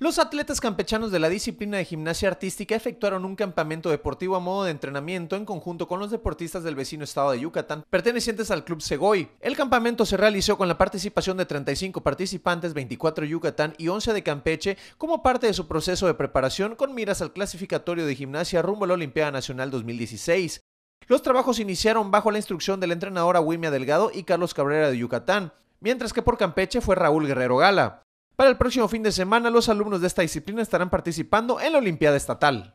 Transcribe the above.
Los atletas campechanos de la disciplina de gimnasia artística efectuaron un campamento deportivo a modo de entrenamiento en conjunto con los deportistas del vecino estado de Yucatán, pertenecientes al Club Segoy. El campamento se realizó con la participación de 35 participantes, 24 Yucatán y 11 de Campeche, como parte de su proceso de preparación con miras al clasificatorio de gimnasia rumbo a la Olimpiada Nacional 2016. Los trabajos iniciaron bajo la instrucción del entrenador entrenadora Wimia Delgado y Carlos Cabrera de Yucatán, mientras que por Campeche fue Raúl Guerrero Gala. Para el próximo fin de semana, los alumnos de esta disciplina estarán participando en la Olimpiada Estatal.